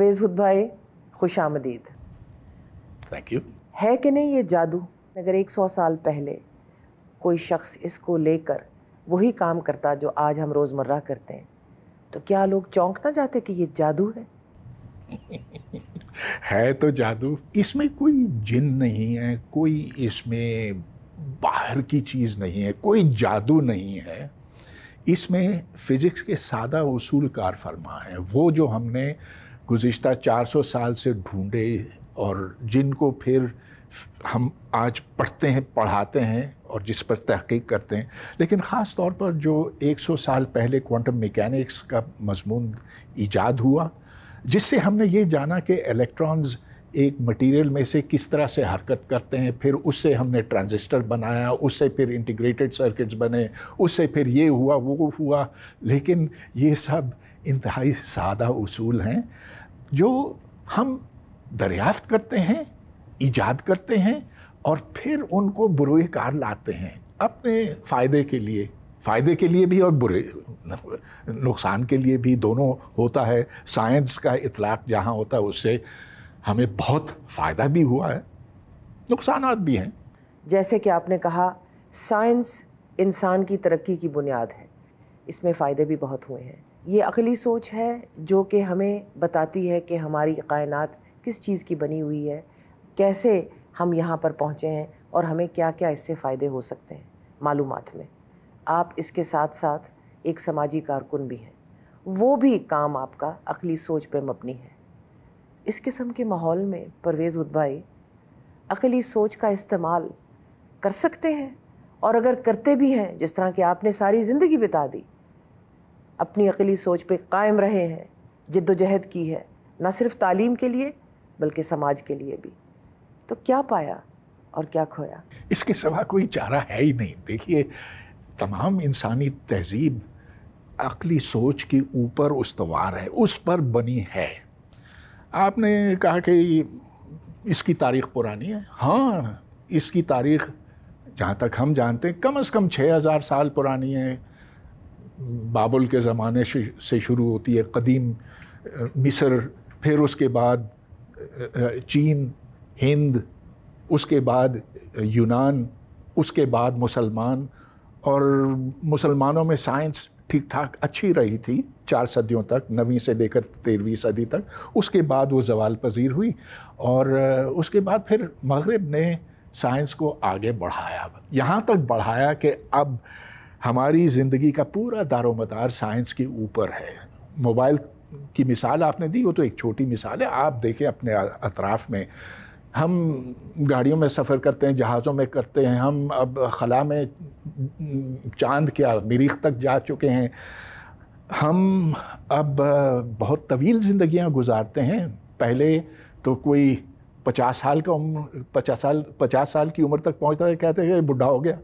परवेज़ हुद भाई खुश आमदीद थैंक यू है कि नहीं ये जादू अगर एक सौ साल पहले कोई शख्स इसको लेकर वही काम करता जो आज हम रोज़मर्रा करते हैं तो क्या लोग चौंक ना जाते कि ये जादू है है तो जादू इसमें कोई जिन नहीं है कोई इसमें बाहर की चीज़ नहीं है कोई जादू नहीं है इसमें फिज़िक्स के सादा उसूल कार फरमा है वो जो हमने गुज्त 400 साल से ढूंढे और जिनको फिर हम आज पढ़ते हैं पढ़ाते हैं और जिस पर तहकीक करते हैं लेकिन ख़ास तौर पर जो 100 साल पहले क्वांटम मैकेनिक्स का मजमून ईजाद हुआ जिससे हमने ये जाना कि इलेक्ट्रॉन्स एक मटेरियल में से किस तरह से हरकत करते हैं फिर उससे हमने ट्रांजिस्टर बनाया उससे फिर इंटीग्रेटेड सर्किट्स बने उससे फिर ये हुआ वो हुआ लेकिन ये सब इंतहाई सादा उसूल हैं जो हम दरियाफ्त करते हैं ईजाद करते हैं और फिर उनको बुरे कार लाते हैं अपने फ़ायदे के लिए फ़ायदे के लिए भी और बुरे नुकसान के लिए भी दोनों होता है साइंस का इतलाक़ जहाँ होता है उससे हमें बहुत फ़ायदा भी हुआ है नुकसान भी हैं जैसे कि आपने कहा साइंस इंसान की तरक्की की बुनियाद है इसमें फ़ायदे भी बहुत हुए हैं ये अकली सोच है जो कि हमें बताती है कि हमारी कायनात किस चीज़ की बनी हुई है कैसे हम यहाँ पर पहुँचे हैं और हमें क्या क्या इससे फ़ायदे हो सकते हैं मालूम में आप इसके साथ साथ एक समाजी कारकुन भी हैं वो भी काम आपका अकली सोच पर मबनी है इस किस्म के माहौल में परवेज़ उदभाई अकली सोच का इस्तेमाल कर सकते हैं और अगर करते भी हैं जिस तरह कि आपने सारी ज़िंदगी बिता दी अपनी अकली सोच पे कायम रहे हैं जद्दोजहद की है ना सिर्फ तालीम के लिए बल्कि समाज के लिए भी तो क्या पाया और क्या खोया इसके सिवा कोई चारा है ही नहीं देखिए तमाम इंसानी तहजीब अकली सोच के ऊपर उसवार है उस पर बनी है आपने कहा कि इसकी तारीख पुरानी है हाँ इसकी तारीख जहाँ तक हम जानते हैं कम अज़ कम छः हज़ार साल पुरानी है बाबुल के ज़माने से शुरू होती है कदीम मिस्र फिर उसके बाद चीन हिंद उसके बाद यूनान उसके बाद मुसलमान और मुसलमानों में साइंस ठीक ठाक अच्छी रही थी चार सदियों तक नवीं से लेकर तेरहवीं सदी तक उसके बाद वो जवाल पजीर हुई और उसके बाद फिर मगरब ने साइंस को आगे बढ़ाया यहाँ तक बढ़ाया कि अब हमारी ज़िंदगी का पूरा दारोमदार साइंस के ऊपर है मोबाइल की मिसाल आपने दी वो तो एक छोटी मिसाल है आप देखें अपने अतराफ़ में हम गाड़ियों में सफ़र करते हैं जहाज़ों में करते हैं हम अब खला में चांद के मरीख तक जा चुके हैं हम अब बहुत तवील ज़िंदियाँ गुजारते हैं पहले तो कोई पचास साल का उम्र पचास साल पचास साल की उम्र तक पहुँचता है कहते हैं बुढ़ा हो गया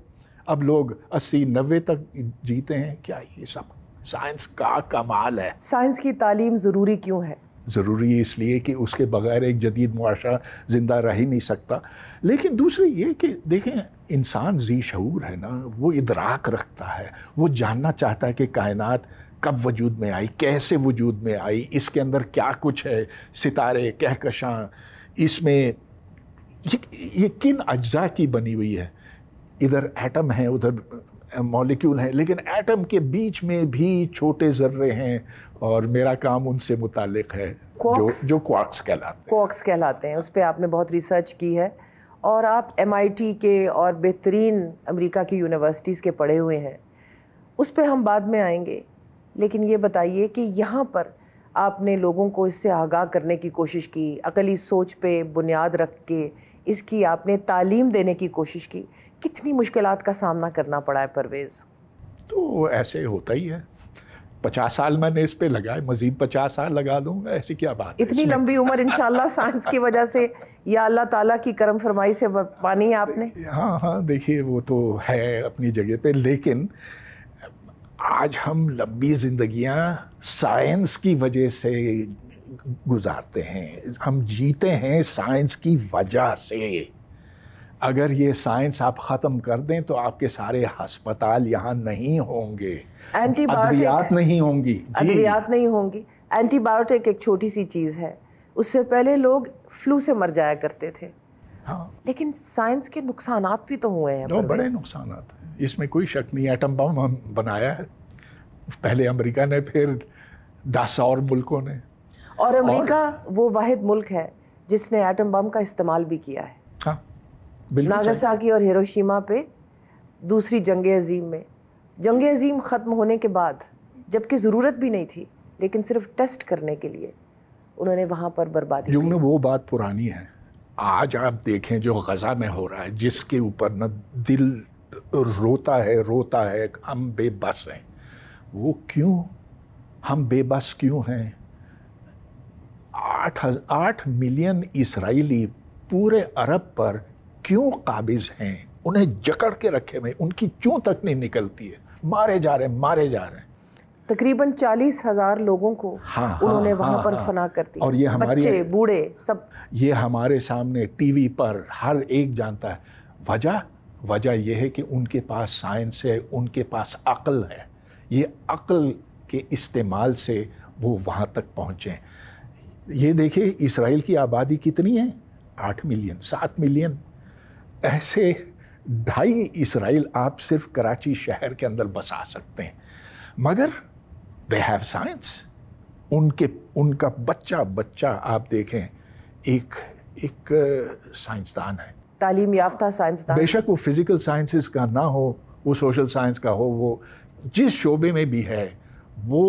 अब लोग अस्सी नब्बे तक जीते हैं क्या ये सब साइंस का कमाल है साइंस की तालीम ज़रूरी क्यों है ज़रूरी इसलिए कि उसके बगैर एक जदीद मुआरा ज़िंदा रह ही नहीं सकता लेकिन दूसरी ये कि देखें इंसान जी शूर है ना वो इदराक रखता है वो जानना चाहता है कि कायनात कब वजूद में आई कैसे वजूद में आई इसके अंदर क्या कुछ है सितारे कहकशां इसमें ये, ये किन अज्जा की बनी हुई है इधर एटम है उधर मॉलिक्यूल है लेकिन एटम के बीच में भी छोटे जर्रे हैं और मेरा काम उनसे मुतालिक है जो जो क्वार्क्स कहलाते हैं क्वार्क्स कहलाते हैं उस पर आपने बहुत रिसर्च की है और आप एम के और बेहतरीन अमेरिका की यूनिवर्सिटीज़ के पढ़े हुए हैं उस पर हम बाद में आएंगे लेकिन ये बताइए कि यहाँ पर आपने लोगों को इससे आगाह करने की कोशिश की अकली सोच पे बुनियाद रख के इसकी आपने तालीम देने की कोशिश की कितनी मुश्किल का सामना करना पड़ा है परवेज़ तो ऐसे होता ही है पचास साल मैंने इस पर लगाए मजीद पचास साल लगा दूंगा ऐसी क्या बात इतनी लंबी उम्र इन साइंस की वजह से या अल्लाह ताला की करम फरमाई से पानी है आपने हाँ हाँ देखिए वो तो है अपनी जगह पे लेकिन आज हम लंबी जिंदगियाँ साइंस की वजह से गुजारते हैं हम जीते हैं साइंस की वजह से अगर ये साइंस आप ख़त्म कर दें तो आपके सारे अस्पताल यहाँ नहीं होंगे एंटीबायोटिक नहीं होंगी अद्वियात नहीं होंगी एंटीबायोटिक एक छोटी सी चीज़ है उससे पहले लोग फ्लू से मर जाया करते थे हाँ लेकिन साइंस के नुकसान भी तो हुए हैं तो बड़े नुकसान हैं इसमें कोई शक नहीं एटम बम हम बनाया है पहले अमेरिका ने फिर दस और मुल्कों ने और अमेरिका और... वो वाहिद मुल्क है जिसने एटम बम का इस्तेमाल भी किया है नागासाकी और हिरोशिमा पे दूसरी जंग अजीम में जंग अजीम ख़त्म होने के बाद जबकि ज़रूरत भी नहीं थी लेकिन सिर्फ टेस्ट करने के लिए उन्होंने वहाँ पर बर्बादी जो वो बात पुरानी है आज आप देखें जो गज़ा में हो रहा है जिसके ऊपर न दिल रोता है रोता है हम बेबस हैं वो क्यों हम बेबस क्यों हैं आठ आठ मिलियन इसराइली पूरे अरब पर क्यों काबिज हैं उन्हें जकड़ के रखे हुए उनकी क्यों तक नहीं निकलती है मारे जा रहे हैं मारे जा रहे हैं तकरीबन चालीस हजार लोगों को हाँ, हाँ, उन्होंने वहाँ हाँ, पर हाँ, फना कर दिया और ये हमारे बच्चे बूढ़े सब ये हमारे सामने टीवी पर हर एक जानता है वजह वजह यह है कि उनके पास साइंस है उनके पास अक्ल है ये अक्ल के इस्तेमाल से वो वहाँ तक पहुँचे ये देखिए इसराइल की आबादी कितनी है आठ मिलियन सात मिलियन ऐसे ढाई इसराइल आप सिर्फ कराची शहर के अंदर बसा सकते हैं मगर दे हैव साइंस उनके उनका बच्चा बच्चा आप देखें एक एक साइंसदान है तालीम याफ्ता साइंसदान बेशक वो फिज़िकल साइंसेस का ना हो वो सोशल साइंस का हो वो जिस शोबे में भी है वो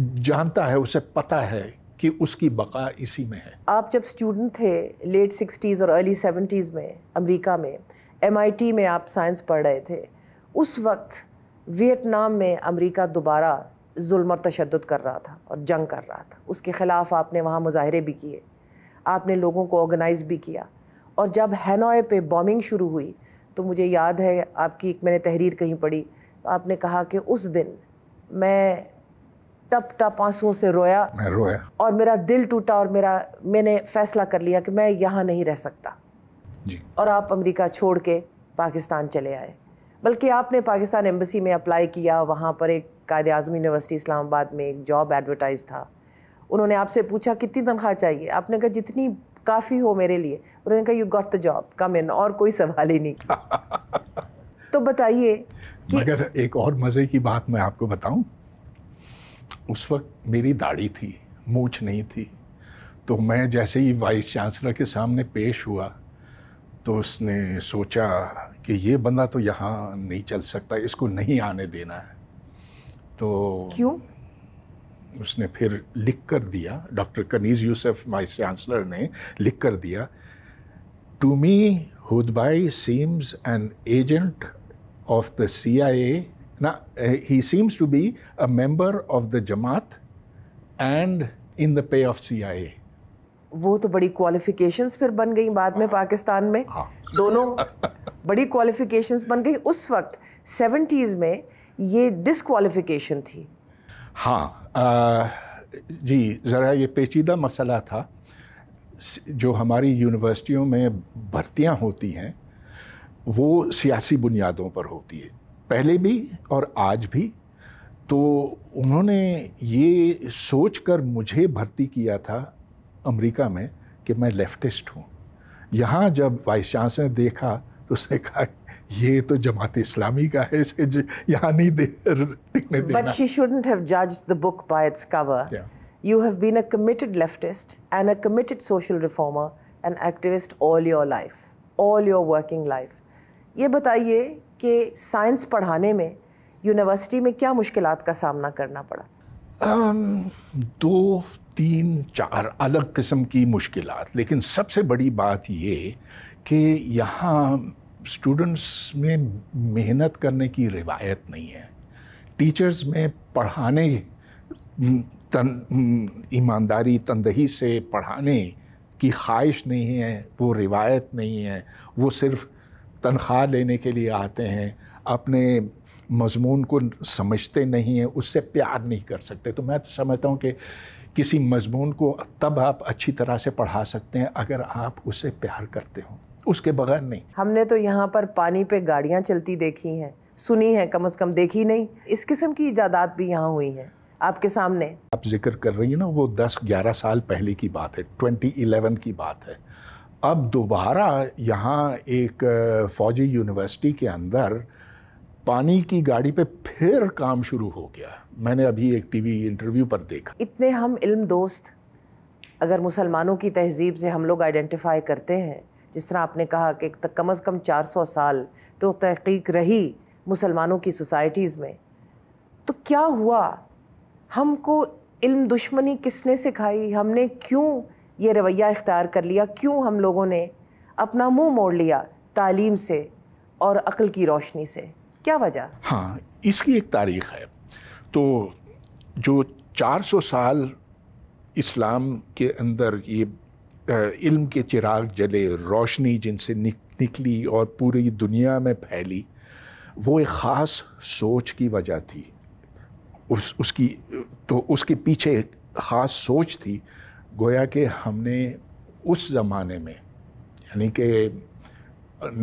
जानता है उसे पता है कि उसकी बका इसी में है आप जब स्टूडेंट थे लेट सिक्सटीज़ और अर्ली सेवेंटीज़ में अमेरिका में एम में आप साइंस पढ़ रहे थे उस वक्त वियतनाम में अमेरिका दोबारा जुल्म और तशद कर रहा था और जंग कर रहा था उसके ख़िलाफ़ आपने वहाँ मुजाहरे भी किए आपने लोगों को ऑर्गेनाइज़ भी किया और जब हैनोए पे बॉम्बिंग शुरू हुई तो मुझे याद है आपकी एक मैंने तहरीर कहीं पढ़ी तो आपने कहा कि उस दिन मैं टप टप आंसुओं से रोया मैं रोया और मेरा दिल टूटा और मेरा मैंने फैसला कर लिया कि मैं यहाँ नहीं रह सकता जी और आप अमेरिका छोड़ के पाकिस्तान चले आए बल्कि आपने पाकिस्तान एम्बसी में अप्लाई किया वहाँ पर एक कायद आजम यूनिवर्सिटी इस्लामाबाद में एक जॉब एडवर्टाइज था उन्होंने आपसे पूछा कितनी तनख्वाह चाहिए आपने कहा जितनी काफ़ी हो मेरे लिए उन्होंने कहा you got the job come in और कोई सवाल ही नहीं तो बताइए मगर एक और मज़े की बात मैं आपको बताऊं उस वक्त मेरी दाढ़ी थी मूछ नहीं थी तो मैं जैसे ही वाइस चांसलर के सामने पेश हुआ तो उसने सोचा कि ये बंदा तो यहाँ नहीं चल सकता इसको नहीं आने देना है तो क्यों उसने फिर लिख कर दिया doctor Kaniz Yusuf vice chancellor ने लिख कर दिया to me Hoodbhoy seems an agent of the C I A Now, eh, he seems to be a member of the Jamaat and in the pay of CIA. वो तो बड़ी क्वालिफिकेशंस फिर बन गई बाद में पाकिस्तान में हाँ। दोनों बड़ी क्वालिफिकेशंस बन गई उस वक्त सेवेंटीज़ में ये डिसक्वालिफिकेशन थी हाँ आ, जी ज़रा ये पेचीदा मसला था जो हमारी यूनिवर्सिटियों में भर्तियाँ होती हैं वो सियासी बुनियादों पर होती है पहले भी और आज भी तो उन्होंने ये सोच कर मुझे भर्ती किया था अमेरिका में कि मैं लेफ्टिस्ट हूँ यहाँ जब वाइस चांसलर देखा तो उसने कहा ये तो जमात इस्लामी का है इसे यहाँ नहीं दे टिकने देना But she shouldn't have judged the book by its cover. Yeah. You have been a committed leftist and a committed social reformer and activist all your life, all your working life. ये बताइए कि science पढ़ाने में university में क्या मुश्किल का सामना करना पड़ा दो तीन चार अलग किस्म की मुश्किल लेकिन सबसे बड़ी बात ये कि यहाँ स्टूडेंट्स में मेहनत करने की रिवायत नहीं है टीचर्स में पढ़ाने तन ईमानदारी तनदही से पढ़ाने की ख्वाहिश नहीं है वो रिवायत नहीं है वो सिर्फ़ तनख्वाह लेने के लिए आते हैं अपने मजमून को समझते नहीं हैं उससे प्यार नहीं कर सकते तो मैं तो समझता हूँ कि किसी मजमून को तब आप अच्छी तरह से पढ़ा सकते हैं अगर आप उससे प्यार करते हो उसके बगैर नहीं हमने तो यहाँ पर पानी पे गाड़ियाँ चलती देखी हैं सुनी है कम अज़ कम देखी नहीं इस किस्म की इजादात भी यहाँ हुई हैं आपके सामने आप जिक्र कर रही हैं ना वो दस ग्यारह साल पहले की बात है ट्वेंटी इलेवन की बात है अब दोबारा यहाँ एक फ़ौजी यूनिवर्सिटी के अंदर पानी की गाड़ी पे फिर काम शुरू हो गया मैंने अभी एक टीवी इंटरव्यू पर देखा इतने हम इल्म दोस्त अगर मुसलमानों की तहजीब से हम लोग आइडेंटिफाई करते हैं जिस तरह आपने कहा कि कम अज़ कम 400 साल तो तहकीक रही मुसलमानों की सोसाइटीज़ में तो क्या हुआ हमको इल्म दुश्मनी किसने सिखाई हमने क्यों ये रवैया इख्तियार कर लिया क्यों हम लोगों ने अपना मुंह मोड़ लिया तालीम से और अक्ल की रोशनी से क्या वजह हाँ इसकी एक तारीख है तो जो 400 साल इस्लाम के अंदर ये इल्म के चिराग जले रोशनी जिनसे निक, निकली और पूरी दुनिया में फैली वो एक ख़ास सोच की वजह थी उस उसकी तो उसके पीछे ख़ास सोच थी गोया कि हमने उस ज़माने में यानी कि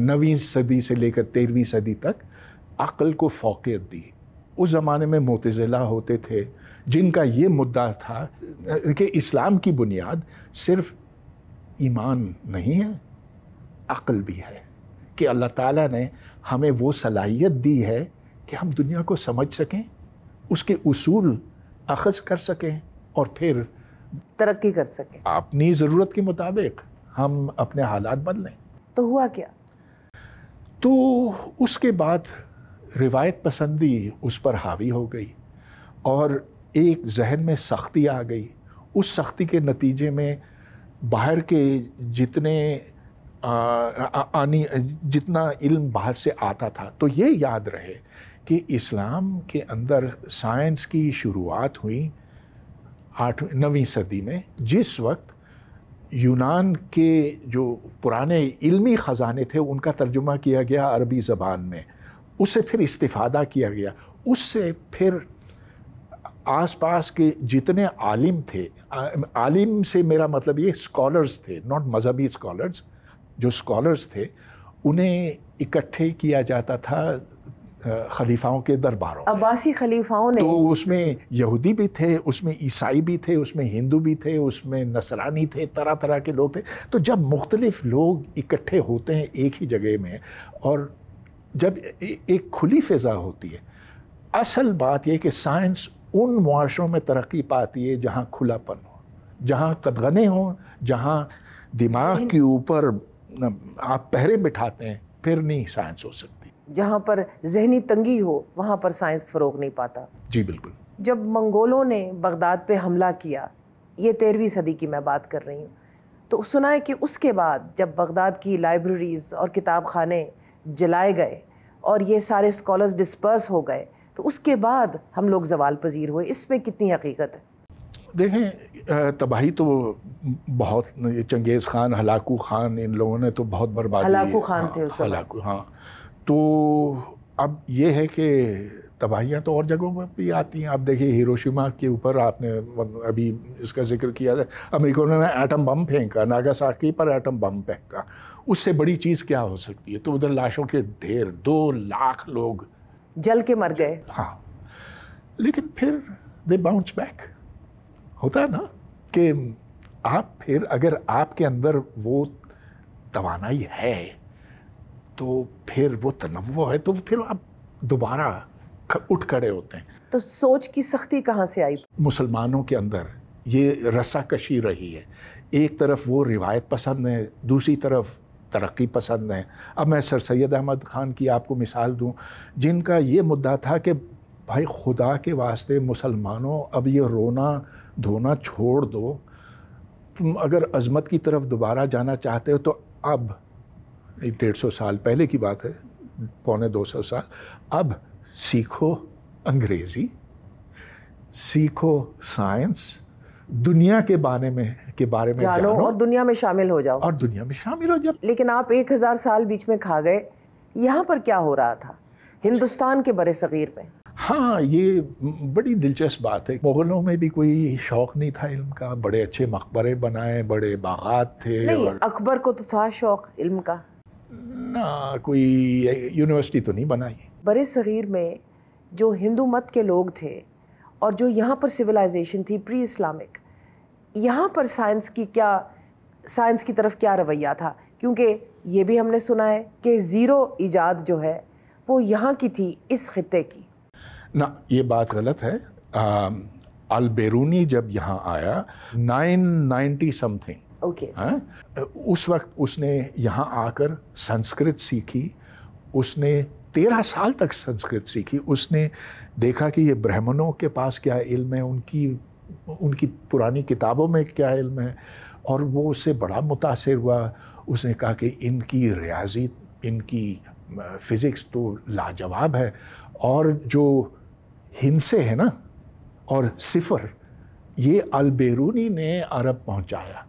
नवीं सदी से लेकर तेरहवीं सदी तक अक़ल को फोकियत दी उस ज़माने में मोतज़िला होते थे जिनका ये मुद्दा था कि इस्लाम की बुनियाद सिर्फ ईमान नहीं है अक़ल भी है कि अल्लाह ताला ने हमें वो सलाहियत दी है कि हम दुनिया को समझ सकें उसके उसूल अखज़ कर सकें और फिर तरक्की कर सके अपनी ज़रूरत के मुताबिक हम अपने हालात बदलें तो हुआ क्या तो उसके बाद रिवायत पसंदी उस पर हावी हो गई और एक जहन में सख्ती आ गई उस सख्ती के नतीजे में बाहर के जितने आ, आ, आनी जितना इल्म बाहर से आता था तो ये याद रहे कि इस्लाम के अंदर साइंस की शुरुआत हुई आठ नवीं सदी में जिस वक्त यूनान के जो पुराने इल्मी ख़जाने थे उनका तर्जुमा किया गया अरबी ज़बान में उससे फिर इस्तीफ़ादा किया गया उससे फिर आसपास के जितने आलिम थे आलिम से मेरा मतलब ये स्कॉलर्स थे नॉट मजहबी स्कॉलर्स जो स्कॉलर्स थे उन्हें इकट्ठे किया जाता था खलीफाओं के दरबारों अब्बासी खलीफाओं ने तो उसमें यहूदी भी थे उसमें ईसाई भी थे उसमें हिंदू भी थे उसमें नसरानी थे तरह तरह के लोग थे तो जब मुख्तलिफ लोग इकट्ठे होते हैं एक ही जगह में और जब एक खुली फ़िज़ा होती है असल बात यह कि साइंस उन माशरों में तरक्की पाती है जहाँ खुलापन हो जहाँ कदगने हों जहाँ दिमाग के ऊपर आप पहरे बिठाते हैं फिर नहीं साइंस हो सकती जहाँ पर जहनी तंगी हो वहाँ पर साइंस फ़रोग नहीं पाता जी बिल्कुल जब मंगोलों ने बगदाद पे हमला किया ये तेरहवीं सदी की मैं बात कर रही हूँ तो सुना है कि उसके बाद जब बगदाद की लाइब्रेरीज़ और किताब खाने जलाए गए और ये सारे स्कॉलर्स डिस्पर्स हो गए तो उसके बाद हम लोग जवाल पजीर हुए इसमें कितनी हकीकत है देखें तबाही तो बहुत चंगेज़ खान हलाकू खान इन लोगों ने तो बहुत बर्बाद हलाकू खान हाँ, थे हलाकू हाँ तो अब ये है कि तबाहियाँ तो और जगहों पर भी आती हैं आप देखिए हिरोशिमा के ऊपर आपने अभी इसका जिक्र किया था अमेरिका ने एटम बम फेंका नागासाकी पर एटम बम फेंका उससे बड़ी चीज़ क्या हो सकती है तो उधर लाशों के ढेर दो लाख लोग जल के मर गए हाँ लेकिन फिर दे बाउंस बैक होता है ना कि आप फिर अगर आपके अंदर वो तोानाई है तो फिर वो तनव है तो फिर आप दोबारा उठ खड़े होते हैं तो सोच की सख्ती कहाँ से आई मुसलमानों के अंदर ये रसाकशी रही है एक तरफ वो रिवायत पसंद है दूसरी तरफ तरक्की पसंद है अब मैं सर सैद अहमद ख़ान की आपको मिसाल दूँ जिनका ये मुद्दा था कि भाई खुदा के वास्ते मुसलमानों अब ये रोना धोना छोड़ दो तुम अगर अज़मत की तरफ दोबारा जाना चाहते हो तो अब एक डेढ़ सौ साल पहले की बात है पौने दो सौ साल अब सीखो अंग्रेज़ी सीखो साइंस दुनिया के बारे में के बारे में जानो, जानो और दुनिया में शामिल हो जाओ और दुनिया में शामिल हो जाओ लेकिन आप एक हज़ार साल बीच में खा गए यहाँ पर क्या हो रहा था हिंदुस्तान के बड़े सग़ीर में हाँ ये बड़ी दिलचस्प बात है मुगलों में भी कोई शौक नहीं था इल्म का बड़े अच्छे मकबरे बनाए बड़े बागात थे नहीं, और... अकबर को तो था शौक इल्म का ना कोई यूनिवर्सिटी तो नहीं बनाई बड़े शरीर में जो हिंदू मत के लोग थे और जो यहाँ पर सिविलाइजेशन थी प्री इस्लामिक यहाँ पर साइंस की क्या साइंस की तरफ क्या रवैया था क्योंकि ये भी हमने सुना है कि ज़ीरो ईजाद जो है वो यहाँ की थी इस खत्े की ना ये बात गलत है अल जब यहाँ आया 990 समथिंग ओके okay. हाँ? उस वक्त उसने यहाँ आकर संस्कृत सीखी उसने तेरह साल तक संस्कृत सीखी उसने देखा कि ये ब्राह्मणों के पास क्या इल्म है उनकी उनकी पुरानी किताबों में क्या इल्म है और वो उससे बड़ा मुतासर हुआ उसने कहा कि इनकी रियाजी इनकी फिज़िक्स तो लाजवाब है और जो हिंसे है ना और सिफर ये अलबेरूनी ने अरब पहुंचाया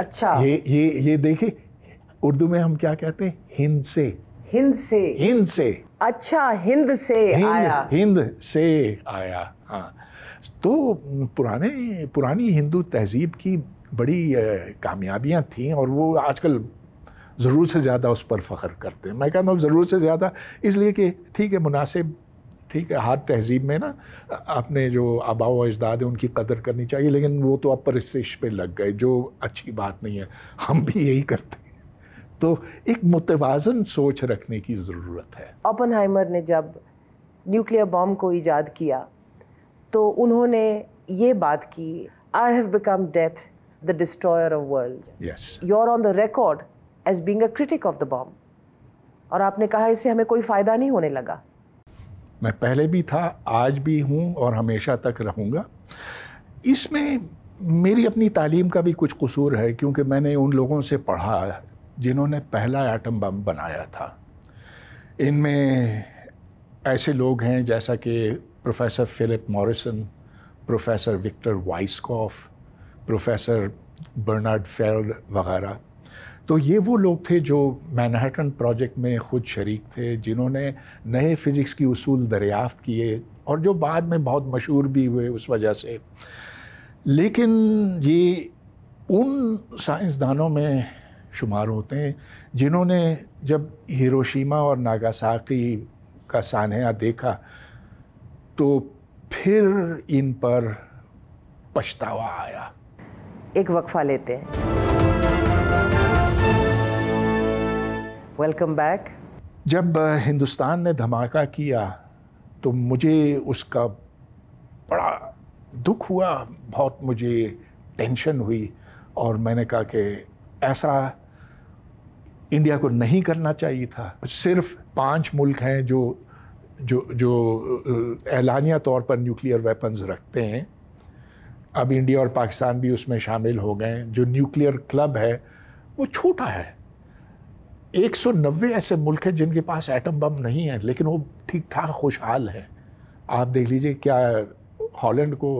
अच्छा ये ये ये देखिए उर्दू में हम क्या कहते हैं हिंद से हिंद से हिंद से अच्छा हिंद से हिंद, आया हिंद से आया हाँ तो पुराने पुरानी हिंदू तहजीब की बड़ी कामयाबियां थीं और वो आजकल ज़रूर से ज़्यादा उस पर फ़ख्र करते हैं मैं कहता हूँ ज़रूर से ज़्यादा इसलिए कि ठीक है मुनासिब ठीक है हाथ तहजीब में ना अपने जो आबा व अजदाद हैं उनकी कदर करनी चाहिए लेकिन वो तो अब परस्तिश पे लग गए जो अच्छी बात नहीं है हम भी यही करते हैं तो एक मुतवाजन सोच रखने की ज़रूरत है ओपनहाइमर ने जब न्यूक्लियर बॉम्ब को ईजाद किया तो उन्होंने ये बात की I have become death the destroyer of world you are on the record as being critic of the bomb और आपने कहा इससे हमें कोई फ़ायदा नहीं होने लगा मैं पहले भी था आज भी हूँ और हमेशा तक रहूँगा इसमें मेरी अपनी तालीम का भी कुछ कसूर है क्योंकि मैंने उन लोगों से पढ़ा जिन्होंने पहला एटम बम बनाया था इनमें ऐसे लोग हैं जैसा कि professor Philip Morrison professor Victor Weisskopf professor Bernard Feld वगैरह तो ये वो लोग थे जो मैनहटन प्रोजेक्ट में खुद शरीक थे जिन्होंने नए फिज़िक्स की उसूल दरियाफ्त किए और जो बाद में बहुत मशहूर भी हुए उस वजह से लेकिन ये उन साइंसदानों में शुमार होते हैं जिन्होंने जब हिरोशिमा और नागासाकी का सानहा देखा तो फिर इन पर पछतावा आया एक वक्फा लेते हैं वेलकम बैक जब हिंदुस्तान ने धमाका किया तो मुझे उसका बड़ा दुख हुआ बहुत मुझे टेंशन हुई और मैंने कहा कि ऐसा इंडिया को नहीं करना चाहिए था सिर्फ पांच मुल्क हैं जो जो जो एलानिया तौर पर न्यूक्लियर वेपन्स रखते हैं अब इंडिया और पाकिस्तान भी उसमें शामिल हो गए जो न्यूक्लियर क्लब है वो छोटा है 190 ऐसे मुल्क हैं जिनके पास एटम बम नहीं है लेकिन वो ठीक ठाक खुशहाल है आप देख लीजिए क्या हॉलैंड को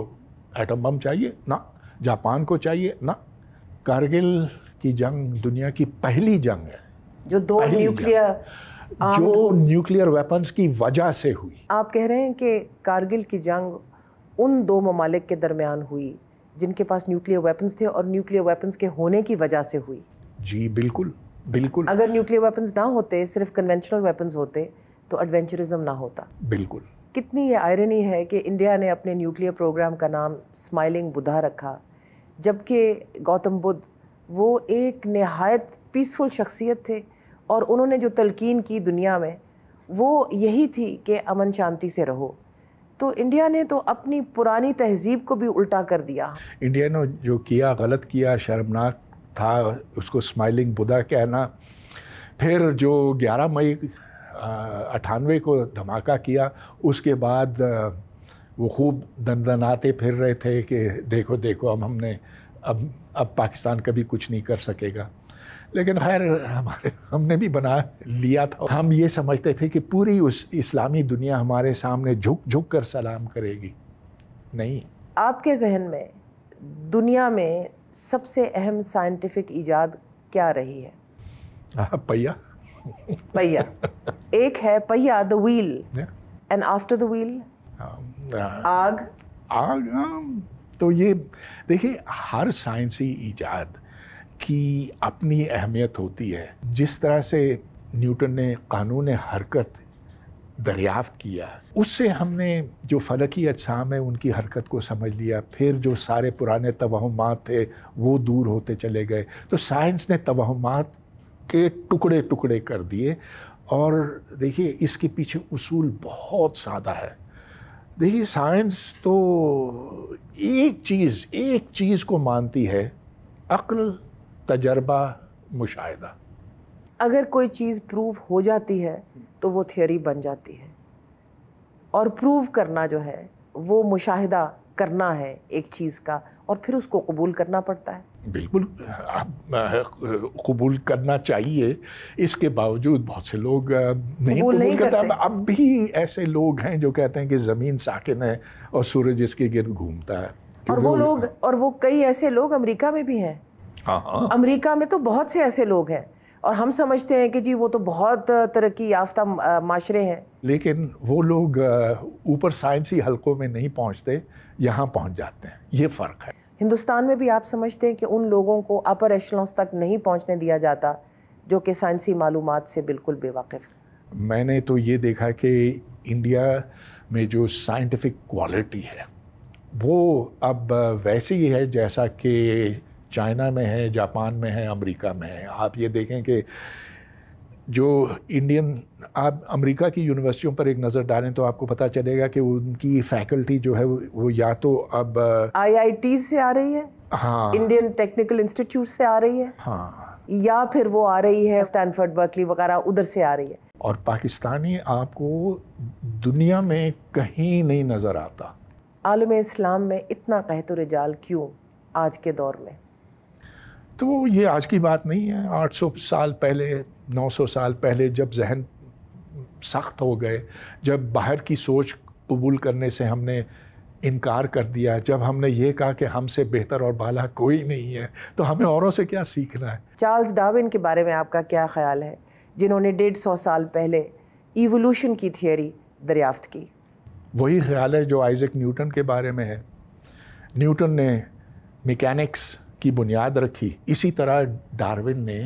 एटम बम चाहिए ना जापान को चाहिए ना कारगिल की जंग दुनिया की पहली जंग है जो दो न्यूक्लियर जो न्यूक्लियर वेपन्स की वजह से हुई आप कह रहे हैं कि कारगिल की जंग उन दो ममालिक के दरमियान हुई जिनके पास न्यूक्लियर वेपन्स थे और न्यूक्लियर वेपन्स के होने की वजह से हुई जी बिल्कुल बिल्कुल अगर न्यूक्लियर वेपन्स ना होते सिर्फ कन्वेंशनल वेपन्स होते तो एडवेंचरिज्म ना होता बिल्कुल कितनी ये आयरनी है कि इंडिया ने अपने न्यूक्लियर प्रोग्राम का नाम स्माइलिंग बुधा रखा जबकि गौतम बुद्ध वो एक नहायत पीसफुल शख्सियत थे और उन्होंने जो तलकिन की दुनिया में वो यही थी कि अमन शांति से रहो तो इंडिया ने तो अपनी पुरानी तहजीब को भी उल्टा कर दिया इंडिया ने जो किया गलत किया शर्मनाक था उसको स्माइलिंग बुद्धा कहना फिर जो 11 मई अठानवे को धमाका किया उसके बाद वो खूब दनदनाते फिर रहे थे कि देखो देखो अब हमने अब अब पाकिस्तान कभी कुछ नहीं कर सकेगा लेकिन खैर हमारे हमने भी बना लिया था हम ये समझते थे कि पूरी उस इस्लामी दुनिया हमारे सामने झुक झुक कर सलाम करेगी नहीं आपके जहन में दुनिया में सबसे अहम साइंटिफिक ईजाद क्या रही है हाँ, पहिया पहिया एक है पहिया the wheel and after the wheel आग आग हाँ। तो ये देखिए हर साइंसी ईजाद की अपनी अहमियत होती है जिस तरह से न्यूटन ने कानून हरकत दरियाफ्त किया उससे हमने जो फ़लकी अजसाम है उनकी हरकत को समझ लिया फिर जो सारे पुराने तोहमात थे वो दूर होते चले गए तो साइंस ने तोहमात के टुकड़े टुकड़े कर दिए और देखिए इसके पीछे उसूल बहुत सादा है देखिए साइंस तो एक चीज़ एक चीज़ को मानती है अक्ल तजर्बा मुशाह अगर कोई चीज़ प्रूव हो जाती है तो वो थियोरी बन जाती है और प्रूव करना जो है वो मुशाहिदा करना है एक चीज़ का और फिर उसको कबूल करना पड़ता है बिल्कुल कबूल करना चाहिए इसके बावजूद बहुत से लोग नहीं कबूल नहीं करते अब, अब भी ऐसे लोग हैं जो कहते हैं कि ज़मीन साकिन है और सूरज इसके गिर्द घूमता है और वो लोग हाँ। और वो कई ऐसे लोग अमेरिका में भी हैं हाँ, हाँ। अमेरिका में तो बहुत से ऐसे लोग हैं और हम समझते हैं कि जी वो तो बहुत तरक्की याफ्ता माशरे हैं लेकिन वो लोग ऊपर साइंसी हलकों में नहीं पहुंचते यहाँ पहुंच जाते हैं ये फ़र्क है हिंदुस्तान में भी आप समझते हैं कि उन लोगों को अपर एशलॉन्स तक नहीं पहुँचने दिया जाता जो कि साइंसी मालूम से बिल्कुल बेवाकिफ़ मैंने तो ये देखा कि इंडिया में जो साइंटिफिक क्वालिटी है वो अब वैसी ही है जैसा कि चाइना में है जापान में है अमेरिका में है आप ये देखें कि जो इंडियन आप अमेरिका की यूनिवर्सिटियों पर एक नज़र डालें तो आपको पता चलेगा कि उनकी फैकल्टी जो है वो या तो अब आईआईटी से आ रही है हाँ इंडियन टेक्निकल इंस्टीट्यूट से आ रही है हाँ या फिर वो आ रही है स्टैनफर्ड बर्कली वगैरह उधर से आ रही है और पाकिस्तानी आपको दुनिया में कहीं नहीं नज़र आता आलम इस्लाम में इतना कहत रजाल क्यों आज के दौर में तो ये आज की बात नहीं है 800 साल पहले 900 साल पहले जब जहन सख्त हो गए जब बाहर की सोच कबूल करने से हमने इनकार कर दिया जब हमने ये कहा कि हमसे बेहतर और बाला कोई नहीं है तो हमें औरों से क्या सीखना है चार्ल्स डार्विन के बारे में आपका क्या ख्याल है जिन्होंने डेढ़ सौ साल पहले इवोल्यूशन की थियोरी दरियाफ्त की वही ख्याल है जो आइजक न्यूटन के बारे में है न्यूटन ने मैकेनिक्स की बुनियाद रखी इसी तरह डार्विन ने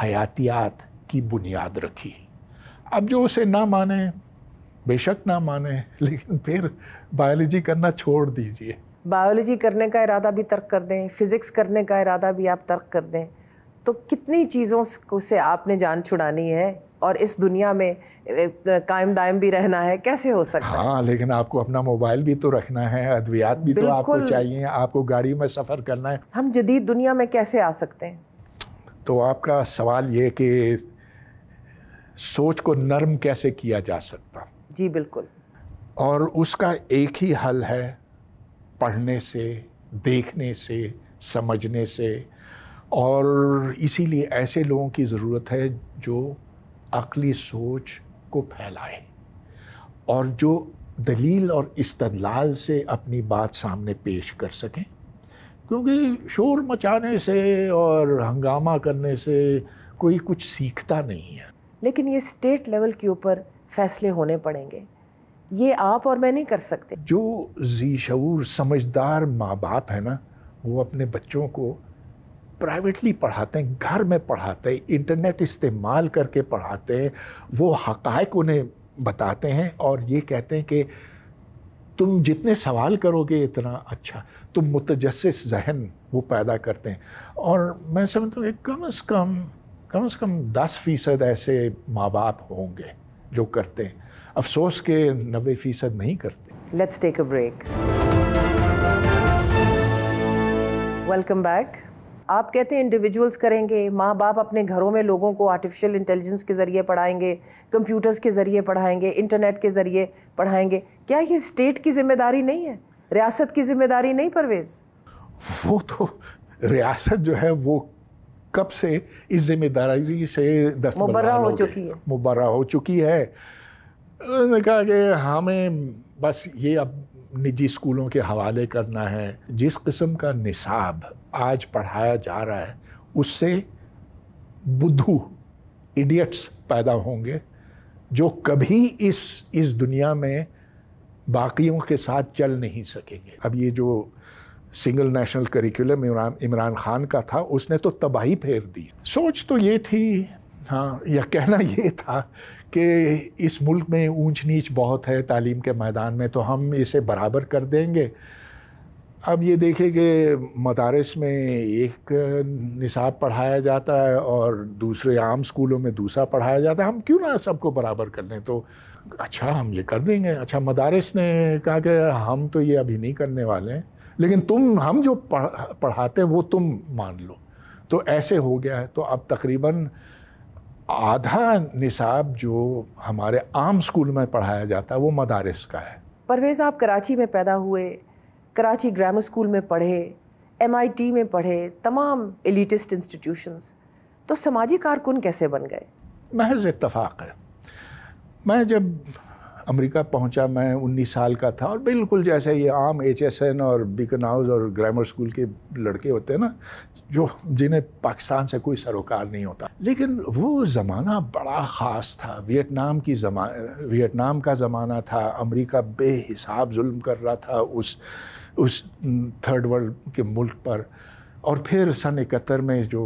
हयातियात की बुनियाद रखी अब जो उसे ना माने बेशक ना माने लेकिन फिर बायोलॉजी करना छोड़ दीजिए बायोलॉजी करने का इरादा भी तर्क कर दें फिज़िक्स करने का इरादा भी आप तर्क कर दें तो कितनी चीज़ों को से आपने जान छुड़ानी है और इस दुनिया में कायम दायम भी रहना है कैसे हो सकता हाँ, है हाँ लेकिन आपको अपना मोबाइल भी तो रखना है अद्वियात भी तो आपको चाहिए आपको गाड़ी में सफ़र करना है हम जदीद दुनिया में कैसे आ सकते हैं तो आपका सवाल ये कि सोच को नर्म कैसे किया जा सकता जी बिल्कुल और उसका एक ही हल है पढ़ने से देखने से समझने से और इसीलिए ऐसे लोगों की ज़रूरत है जो अकली सोच को फैलाए और जो दलील और इस्तदलाल से अपनी बात सामने पेश कर सकें क्योंकि शोर मचाने से और हंगामा करने से कोई कुछ सीखता नहीं है लेकिन ये स्टेट लेवल के ऊपर फैसले होने पड़ेंगे ये आप और मैं नहीं कर सकते जो जी शूर समझदार माँ बाप है ना वो अपने बच्चों को प्राइवेटली पढ़ाते हैं घर में पढ़ाते हैं इंटरनेट इस्तेमाल करके पढ़ाते हैं वो हकायक उन्हें बताते हैं और ये कहते हैं कि तुम जितने सवाल करोगे इतना अच्छा तुम मुतजस जहन वो पैदा करते हैं और मैं समझता हूँ कि कम अज़ कम कम से कम दस फ़ीसद ऐसे माँ बाप होंगे जो करते हैं अफसोस के नबे फ़ीसद नहीं करते let's take a break welcome back आप कहते हैं इंडिविजुअल्स करेंगे माँ बाप अपने घरों में लोगों को आर्टिफिशियल इंटेलिजेंस के ज़रिए पढ़ाएंगे कंप्यूटर्स के ज़रिए पढ़ाएंगे इंटरनेट के ज़रिए पढ़ाएंगे क्या ये स्टेट की जिम्मेदारी नहीं है रियासत की जिम्मेदारी नहीं परवेज़ वो तो रियासत जो है वो कब से इस जिम्मेदारी से दस मुबर्रा हो, हो चुकी है मुबर्रा हो चुकी है उन्होंने कहा कि हमें बस ये अब निजी स्कूलों के हवाले करना है जिस किस्म का निसाब आज पढ़ाया जा रहा है उससे बुद्धू इडियट्स पैदा होंगे जो कभी इस इस दुनिया में बाकियों के साथ चल नहीं सकेंगे अब ये जो single national curriculum Imran Imran Khan का था उसने तो तबाही फेर दी सोच तो ये थी हाँ यह कहना ये था कि इस मुल्क में ऊंच नीच बहुत है तालीम के मैदान में तो हम इसे बराबर कर देंगे अब ये देखें कि मदारस में एक निसाब पढ़ाया जाता है और दूसरे आम स्कूलों में दूसरा पढ़ाया जाता है हम क्यों ना सबको बराबर कर लें तो अच्छा हम ये कर देंगे अच्छा मदारस ने कहा कि हम तो ये अभी नहीं करने वाले हैं लेकिन तुम हम जो पढ़, पढ़ाते हैं वो तुम मान लो तो ऐसे हो गया है तो अब तकरीबन आधा निसाब जो हमारे आम स्कूल में पढ़ाया जाता है वो मदारस का है परवेज़ आप कराची में पैदा हुए कराची ग्रामर स्कूल में पढ़े टी में पढ़े तमाम एलिटिस्ट इंस्टीट्यूशंस तो समाजी कारकुन कैसे बन गए महज इतफाक़ है मैं जब अमेरिका पहुंचा मैं उन्नीस साल का था और बिल्कुल जैसे ये आम एच एस एन और बिकन हाउस और ग्रामर स्कूल के लड़के होते हैं ना जो जिन्हें पाकिस्तान से कोई सरोकार नहीं होता लेकिन वो ज़माना बड़ा ख़ास था वियतनाम की जमा वियतनाम का ज़माना था अमरीका बेहिसाब जुल्म कर रहा था उस उस थर्ड वर्ल्ड के मुल्क पर और फिर सन इकहत्तर में जो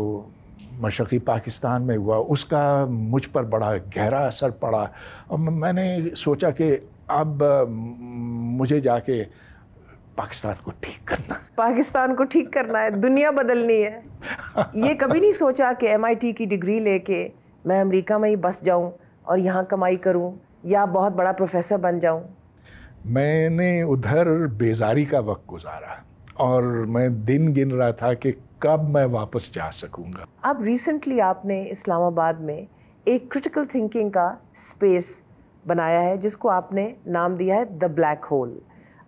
मशरक़ी पाकिस्तान में हुआ उसका मुझ पर बड़ा गहरा असर पड़ा और मैंने सोचा कि अब मुझे जाके पाकिस्तान को ठीक करना है पाकिस्तान को ठीक करना है दुनिया बदलनी है ये कभी नहीं सोचा कि एमआईटी की डिग्री लेके मैं अमेरिका में ही बस जाऊं और यहाँ कमाई करूं या बहुत बड़ा प्रोफेसर बन जाऊं मैंने उधर बेजारी का वक्त गुजारा और मैं दिन गिन रहा था कि कब मैं वापस जा सकूँगा अब रिसेंटली आपने इस्लामाबाद में एक क्रिटिकल थिंकिंग का स्पेस बनाया है जिसको आपने नाम दिया है द ब्लैक होल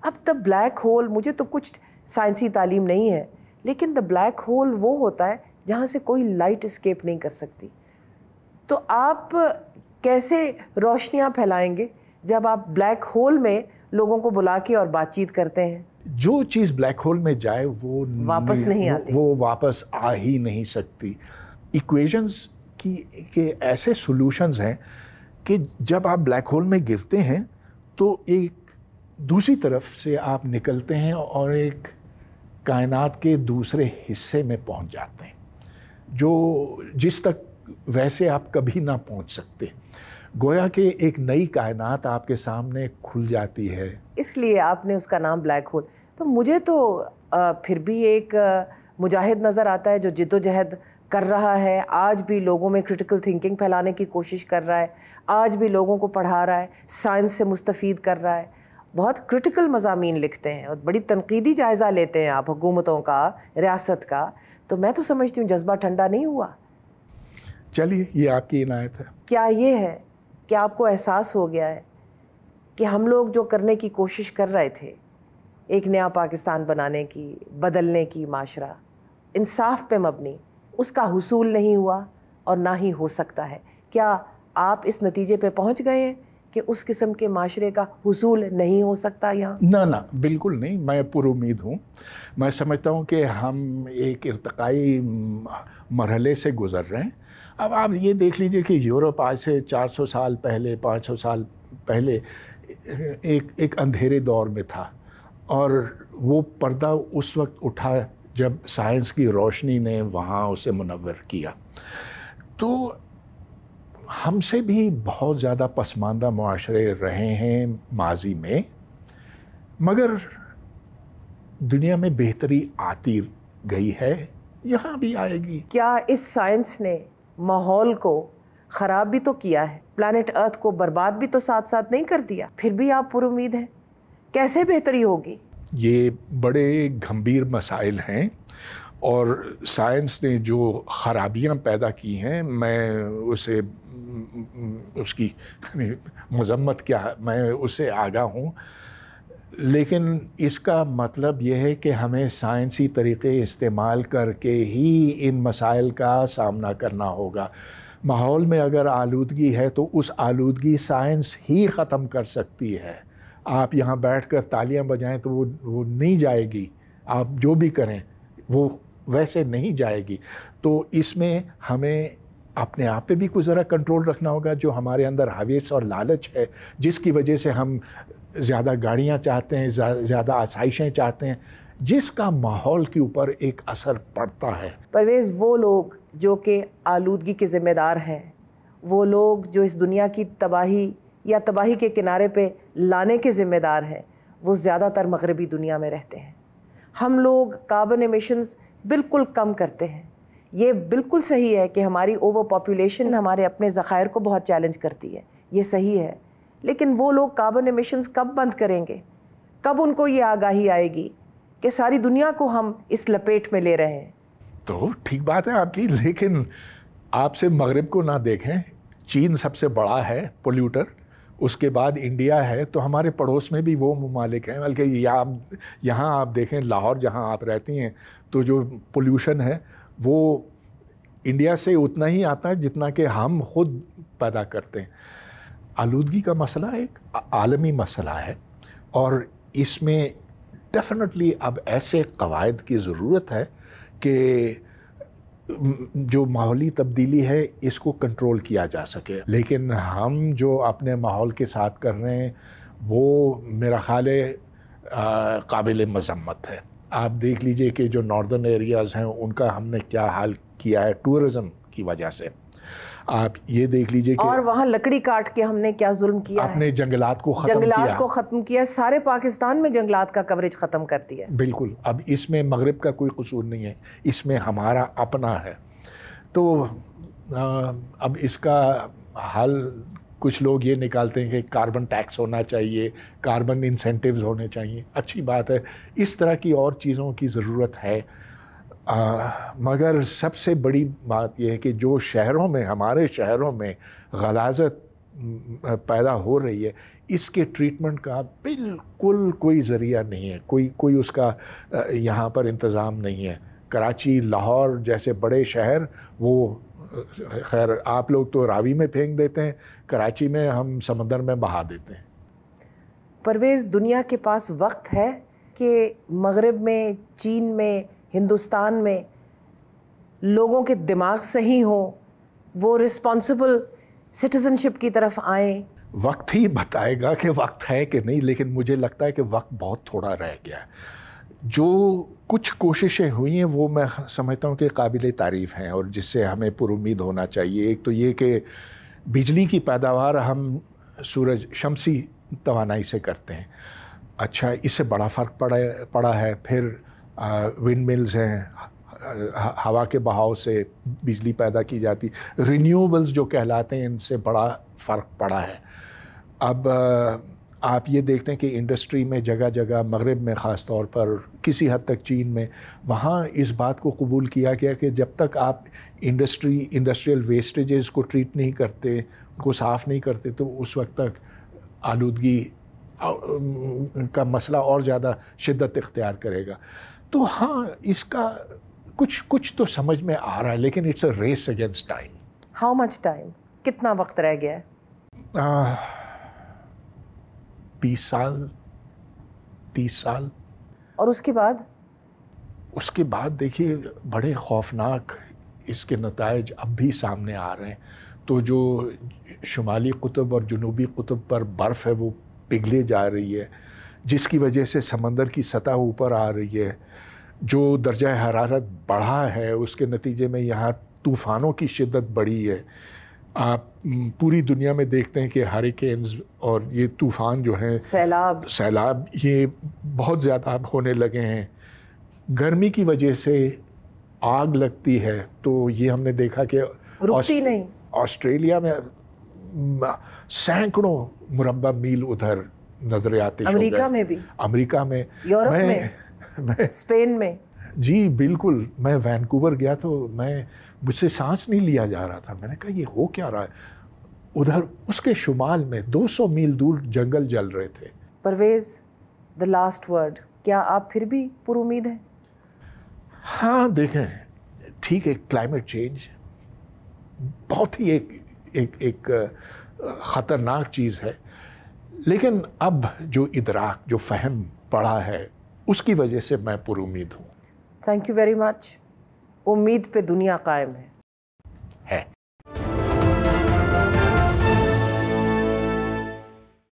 अब द ब्लैक होल मुझे तो कुछ साइंसी तालीम नहीं है लेकिन द ब्लैक होल वो होता है जहाँ से कोई लाइट स्केप नहीं कर सकती तो आप कैसे रोशनियाँ फैलाएंगे जब आप ब्लैक होल में लोगों को बुला के और बातचीत करते हैं जो चीज़ ब्लैक होल में जाए वो वापस नहीं, नहीं आती वो वापस आ ही नहीं सकती इक्वेशंस की के ऐसे सॉल्यूशंस हैं कि जब आप ब्लैक होल में गिरते हैं तो एक दूसरी तरफ से आप निकलते हैं और एक कायनात के दूसरे हिस्से में पहुंच जाते हैं जो जिस तक वैसे आप कभी ना पहुंच सकते गोया कि एक नई कायनात आपके सामने खुल जाती है इसलिए आपने उसका नाम ब्लैक होल तो मुझे तो फिर भी एक मुजाहिद नज़र आता है जो जिदोजहद कर रहा है आज भी लोगों में क्रिटिकल थिंकिंग फैलाने की कोशिश कर रहा है आज भी लोगों को पढ़ा रहा है साइंस से मुस्तफ़ कर रहा है बहुत क्रिटिकल मजामी लिखते हैं और बड़ी तनकीदी जायज़ा लेते हैं आप हुकूमतों का रियासत का तो मैं तो समझती हूँ जज्बा ठंडा नहीं हुआ चलिए ये आपकी इनायत है क्या ये है क्या आपको एहसास हो गया है कि हम लोग जो करने की कोशिश कर रहे थे एक नया पाकिस्तान बनाने की बदलने की माशरा इंसाफ पे मबनी उसका हसूल नहीं हुआ और ना ही हो सकता है क्या आप इस नतीजे पे पहुंच गए हैं कि उस किस्म के माशरे का हसूल नहीं हो सकता यहाँ ना ना बिल्कुल नहीं मैं पुरुद हूँ मैं समझता हूँ कि हम एक इरतकाई मरहले से गुज़र रहे हैं अब आप ये देख लीजिए कि यूरोप आज से 400 साल पहले 500 साल पहले एक एक अंधेरे दौर में था और वो पर्दा उस वक्त उठा जब साइंस की रोशनी ने वहाँ उसे मुनवर किया तो हमसे भी बहुत ज़्यादा पसमानदा माशरे रहे हैं माजी में मगर दुनिया में बेहतरी आती गई है यहाँ भी आएगी क्या इस साइंस ने माहौल को ख़राब भी तो किया है प्लानट अर्थ को बर्बाद भी तो साथ साथ नहीं कर दिया फिर भी आप उम्मीद हैं कैसे बेहतरी होगी ये बड़े गंभीर मसाइल हैं और साइंस ने जो ख़राबियाँ पैदा की हैं मैं उसे उसकी मजम्मत क्या मैं उससे आगा हूँ लेकिन इसका मतलब यह है कि हमें साइंसी तरीक़े इस्तेमाल करके ही इन मसाइल का सामना करना होगा माहौल में अगर आलूदगी है तो उस आलूदगी साइंस ही ख़त्म कर सकती है आप यहाँ बैठ कर तालियाँ बजाएँ तो वो वो नहीं जाएगी आप जो भी करें वो वैसे नहीं जाएगी तो इसमें हमें अपने आप पे भी कुछ ज़रा कंट्रोल रखना होगा जो हमारे अंदर हवेस और लालच है जिसकी वजह से हम ज़्यादा गाड़ियाँ चाहते हैं ज़्यादा आसाइशें चाहते हैं जिसका माहौल के ऊपर एक असर पड़ता है परवेज़ वो लोग जो कि आलूदगी के ज़िम्मेदार हैं वो लोग जो इस दुनिया की तबाही या तबाही के किनारे पे लाने के ज़िम्मेदार हैं वो ज़्यादातर मगरबी दुनिया में रहते हैं हम लोग कार्बन एमिशन्स बिल्कुल कम करते हैं ये बिल्कुल सही है कि हमारी ओवर पॉपुलेशन हम्म। हमारे अपने ज़ख़ायर को बहुत चैलेंज करती है ये सही है लेकिन वो लोग कार्बन एमिशन्स कब बंद करेंगे कब उनको ये आगाही आएगी कि सारी दुनिया को हम इस लपेट में ले रहे हैं तो ठीक बात है आपकी लेकिन आपसे मगरब को ना देखें चीन सबसे बड़ा है पोल्यूटर उसके बाद इंडिया है तो हमारे पड़ोस में भी वो ममालिक हैं बल्कि यहाँ आप देखें लाहौर जहाँ आप रहती हैं तो जो पोल्यूशन है वो इंडिया से उतना ही आता है जितना कि हम खुद पैदा करते हैं आलूदगी का मसला एक आलमी मसला है और इसमें डेफिनेटली अब ऐसे कवायद की ज़रूरत है कि जो माहौली तब्दीली है इसको कंट्रोल किया जा सके लेकिन हम जो अपने माहौल के साथ कर रहे हैं वो मेरा ख़्याल काबिल मजम्मत है आप देख लीजिए कि जो नॉर्दर्न एरियाज़ हैं उनका हमने क्या हाल किया है टूरिज़म की वजह से आप ये देख लीजिए कि और वहाँ लकड़ी काट के हमने क्या जुल्म किया आपने जंगलात को खत्म जंगलात किया। को ख़त्म किया सारे पाकिस्तान में जंगलात का कवरेज ख़त्म कर दिया बिल्कुल अब इसमें मगरब का कोई कसूर नहीं है इसमें हमारा अपना है तो आ, अब इसका हल कुछ लोग ये निकालते हैं कि कार्बन टैक्स होना चाहिए कार्बन इंसेंटिव्स होने चाहिए अच्छी बात है इस तरह की और चीज़ों की ज़रूरत है आ, मगर सबसे बड़ी बात यह है कि जो शहरों में हमारे शहरों में गलाजत पैदा हो रही है इसके ट्रीटमेंट का बिल्कुल कोई ज़रिया नहीं है कोई कोई उसका यहाँ पर इंतज़ाम नहीं है कराची लाहौर जैसे बड़े शहर वो खैर आप लोग तो रावी में फेंक देते हैं कराची में हम समंदर में बहा देते हैं परवेज़ दुनिया के पास वक्त है कि मगरब में चीन में हिंदुस्तान में लोगों के दिमाग सही हों वो रिस्पॉन्सिबल सिटीजनशिप की तरफ आए वक्त ही बताएगा कि वक्त है कि नहीं लेकिन मुझे लगता है कि वक्त बहुत थोड़ा रह गया है जो कुछ कोशिशें हुई हैं वो मैं समझता हूँ कि काबिल तारीफ़ हैं और जिससे हमें पुरुद होना चाहिए एक तो ये कि बिजली की पैदावार हम सूरज शमसी तोानाई से करते हैं अच्छा इससे बड़ा फ़र्क पड़ा पड़ा है फिर विंड मिल्स हैं हवा के बहाव से बिजली पैदा की जाती रिन्यूएबल्स जो कहलाते हैं इनसे बड़ा फ़र्क पड़ा है अब आप ये देखते हैं कि इंडस्ट्री में जगह जगह मगरब में ख़ास तौर पर किसी हद तक चीन में वहाँ इस बात को कबूल किया गया कि जब तक आप इंडस्ट्री इंडस्ट्रियल वेस्टेजेस को ट्रीट नहीं करते उनको साफ़ नहीं करते तो उस वक्त तक आलूदगी का मसला और ज़्यादा शिद्दत इख्तियार करेगा तो हाँ इसका कुछ कुछ तो समझ में आ रहा है लेकिन it's a race against time how much time कितना वक्त रह गया है बीस साल तीस साल और उसके बाद उसके बाद देखिए बड़े खौफनाक इसके नतज अब भी सामने आ रहे हैं तो जो शुमाली कुतुब और जनूबी कुतुब पर बर्फ़ है वो पिघले जा रही है जिसकी वजह से समंदर की सतह ऊपर आ रही है जो दर्जा हरारत बढ़ा है उसके नतीजे में यहाँ तूफ़ानों की शिद्दत बढ़ी है आप पूरी दुनिया में देखते हैं कि हरिकेन्स और ये तूफ़ान जो हैं सैलाब सैलाब ये बहुत ज़्यादा होने लगे हैं गर्मी की वजह से आग लगती है तो ये हमने देखा कि रुकती नहीं ऑस्ट्रेलिया में सैकड़ों मुरबा मील उधर नजर आते अमेरिका में भी अमेरिका में यूरोप में, में स्पेन में जी बिल्कुल मैं वैनकूवर गया तो मैं मुझसे सांस नहीं लिया जा रहा था मैंने कहा ये हो क्या रहा है उधर उसके शुमाल में 200 मील दूर जंगल जल रहे थे परवेज द लास्ट वर्ड क्या आप फिर भी पुरुद हैं हाँ देखें ठीक है क्लाइमेट चेंज बहुत ही एक एक एक ख़तरनाक चीज़ है लेकिन अब जो इदराक जो फहम पड़ा है उसकी वजह से मैं पुरुद हूँ थैंक यू वेरी मच उम्मीद पे दुनिया कायम है